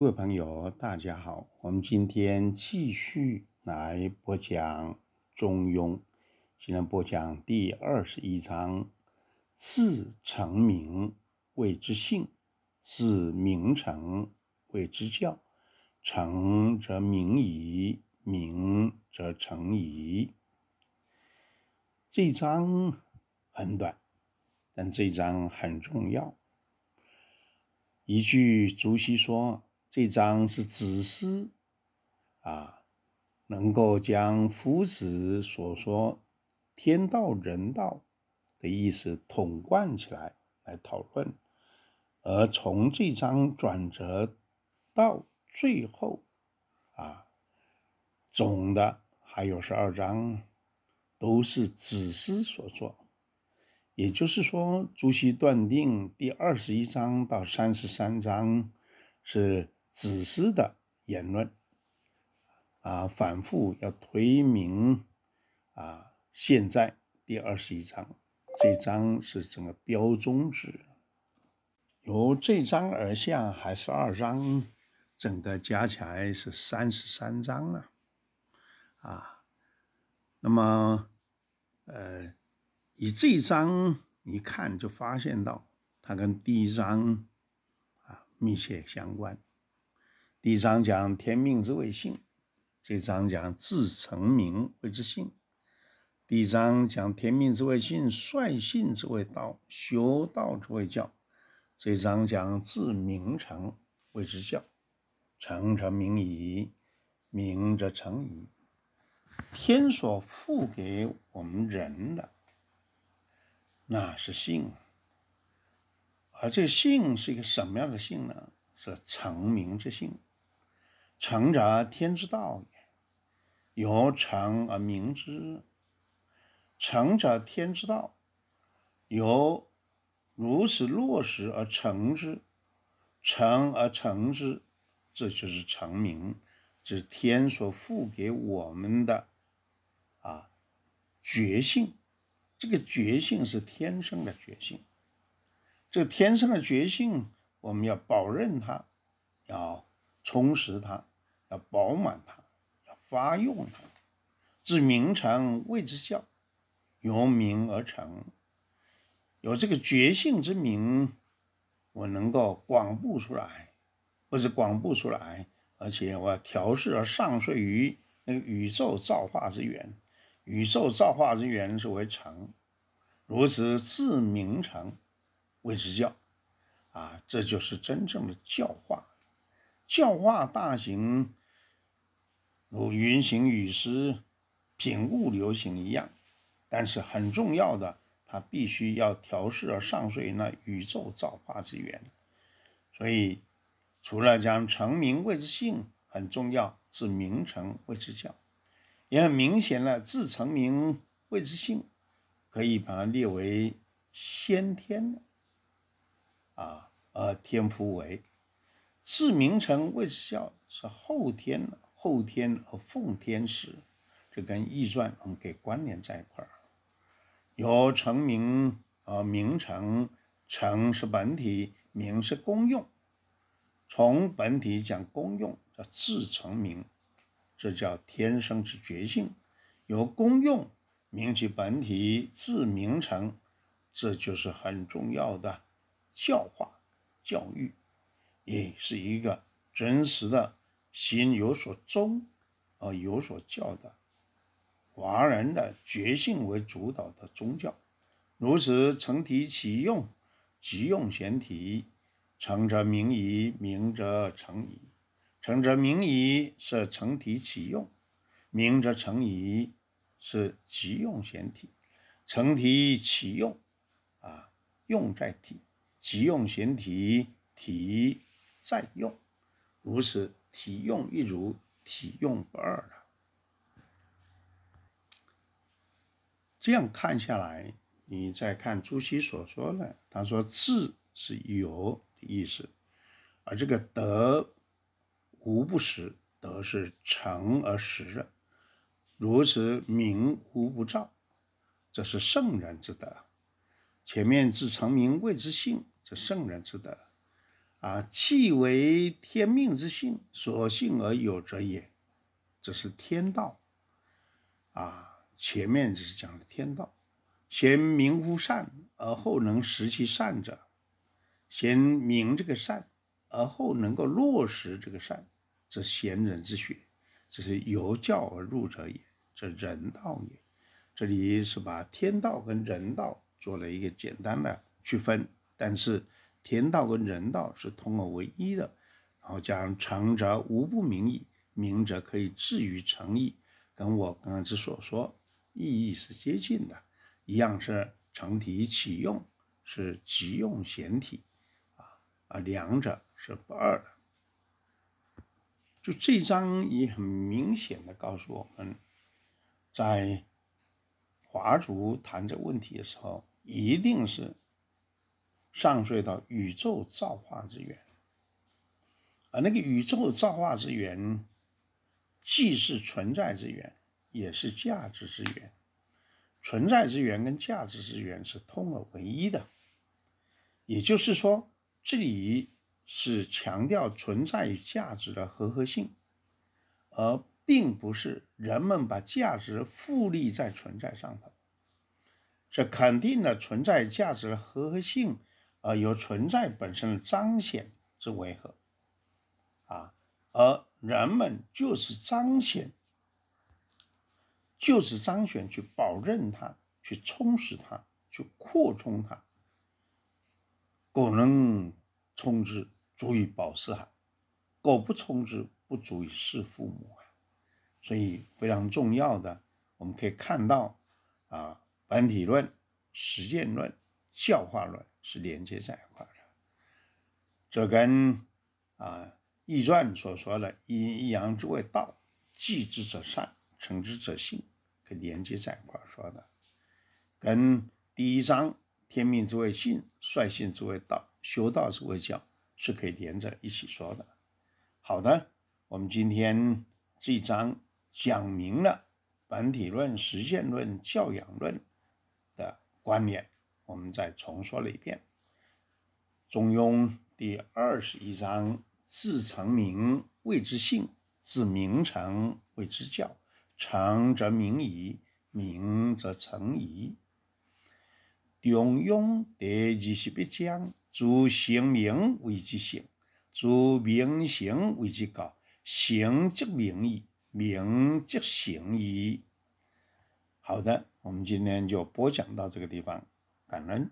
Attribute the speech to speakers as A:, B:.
A: 各位朋友，大家好。我们今天继续来播讲《中庸》，今天播讲第二十一章：“自成名谓之性，自名成谓之教。成则名矣，名则成矣。”这一章很短，但这章很重要。一句竹溪说。这章是子思啊，能够将夫子所说天道人道的意思统贯起来来讨论，而从这章转折到最后啊，总的还有十二章都是子思所作，也就是说，朱熹断定第二十一章到三十三章是。子思的言论啊，反复要推明啊。现在第二十一章，这章是整个标宗旨，由这章而下还是二章，整个加起来是三十三章了啊。那么，呃，以这一章一看就发现到，它跟第一章啊密切相关。第一章讲天命之谓性，这章讲自成名谓之性。第一章讲天命之谓性，率性之谓道，修道之谓教。这章讲自名成谓之教，成成名矣，名则成矣。天所赋给我们人的，那是性，而这性是一个什么样的性呢？是成名之性。成者，天之道也；由成而明之。成者，天之道；由如此落实而成之，成而成之，这就是成这是天所赋给我们的啊，觉性。这个觉性是天生的觉性，这个天生的觉性，我们要保任它，要充实它。要饱满它，要发用它，自明成谓之教，由名而成。有这个觉性之名，我能够广布出来，不是广布出来，而且我调试而上溯于那个宇宙造化之源，宇宙造化之源是为成。如此自名成谓之教，啊，这就是真正的教化，教化大行。如云行雨施，品物流行一样，但是很重要的，它必须要调试而上遂那宇宙造化之源。所以，除了将成名谓之性很重要，自名成谓之教，也很明显了。自成名谓之性，可以把它列为先天的，啊，而天赋为；自名成谓之教是后天的。后天和奉天时，这跟易传我们给关联在一块儿。由成名啊，名成，成是本体，名是功用。从本体讲功用，叫自成名，这叫天生之觉性。由功用名其本体，自名成，这就是很重要的教化教育，也是一个真实的。心有所忠而有所教的，华人的觉性为主导的宗教，如此成体启用，即用贤体，成则明矣，明则成矣。成则明矣是成体启用，明则成矣是即用贤体。成体启用，啊，用在体，即用贤体，体在用，如此。体用一如，体用不二的。这样看下来，你再看朱熹所说的，他说“智是有意思”，而这个“德无不实”，“德是诚而实”，“如此名无不照”，这是圣人之德。前面“自成名谓之性”，这圣人之德。啊，气为天命之性，所性而有者也，这是天道。啊，前面只是讲的天道，先明乎善而后能识其善者，先明这个善而后能够落实这个善，这贤人之学，这是由教而入者也，这人道也。这里是把天道跟人道做了一个简单的区分，但是。天道跟人道是通而为一的，然后讲诚则无不明矣，明则可以至于诚矣，跟我刚才所说意义是接近的，一样是诚体启用，是即用显体，啊啊，两者是不二的。就这章也很明显的告诉我们，在华族谈这问题的时候，一定是。上溯到宇宙造化之源，而那个宇宙造化之源，既是存在之源，也是价值之源。存在之源跟价值之源是通而为一的，也就是说，这里是强调存在与价值的合合性，而并不是人们把价值复利在存在上头。这肯定了存在价值的合合性。而由存在本身的彰显之为何，啊？而人们就是彰显，就是彰显去保证它，去充实它，去扩充它。狗能充之，足以保四海；狗不充之，不足以事父母啊！所以非常重要的，我们可以看到啊，本体论、实践论、教化论。是连接在一块的，这跟啊《易传》所说的“一阴一阳之谓道，继之者善，成之者性”可连接在一块说的，跟第一章“天命之谓性，率性之谓道，修道之谓教”是可以连着一起说的。好的，我们今天这一章讲明了本体论、实践论、教养论的观念。我们再重说了一遍，《中庸》第二十一章：“自成名谓之性，自名成谓之教。成则名矣，名则成矣。”《中庸》第二十一章：“自行名谓之性，自名行谓之教。行即名矣，名即行矣。”好的，我们今天就播讲到这个地方。感恩。